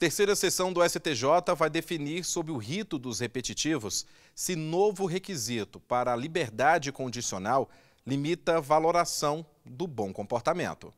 Terceira sessão do STJ vai definir, sob o rito dos repetitivos, se novo requisito para a liberdade condicional limita a valoração do bom comportamento.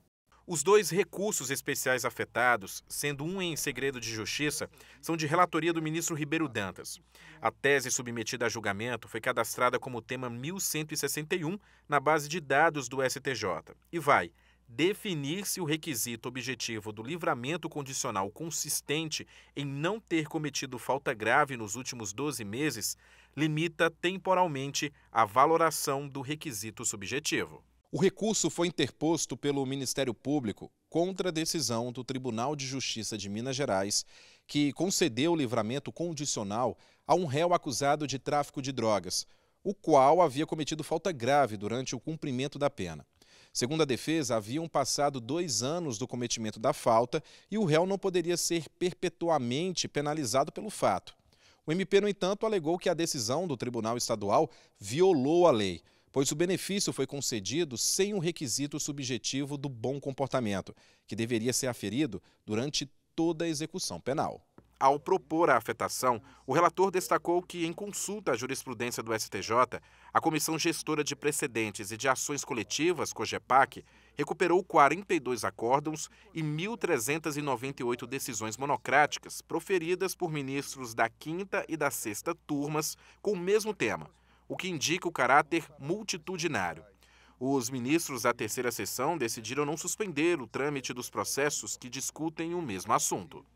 Os dois recursos especiais afetados, sendo um em segredo de justiça, são de relatoria do ministro Ribeiro Dantas. A tese submetida a julgamento foi cadastrada como tema 1161 na base de dados do STJ e vai definir-se o requisito objetivo do livramento condicional consistente em não ter cometido falta grave nos últimos 12 meses limita temporalmente a valoração do requisito subjetivo. O recurso foi interposto pelo Ministério Público contra a decisão do Tribunal de Justiça de Minas Gerais, que concedeu o livramento condicional a um réu acusado de tráfico de drogas, o qual havia cometido falta grave durante o cumprimento da pena. Segundo a defesa, haviam passado dois anos do cometimento da falta e o réu não poderia ser perpetuamente penalizado pelo fato. O MP, no entanto, alegou que a decisão do Tribunal Estadual violou a lei, pois o benefício foi concedido sem o requisito subjetivo do bom comportamento, que deveria ser aferido durante toda a execução penal. Ao propor a afetação, o relator destacou que, em consulta à jurisprudência do STJ, a Comissão Gestora de Precedentes e de Ações Coletivas, COGEPAC, recuperou 42 acórdãos e 1.398 decisões monocráticas proferidas por ministros da quinta e da sexta turmas com o mesmo tema, o que indica o caráter multitudinário. Os ministros da terceira sessão decidiram não suspender o trâmite dos processos que discutem o mesmo assunto.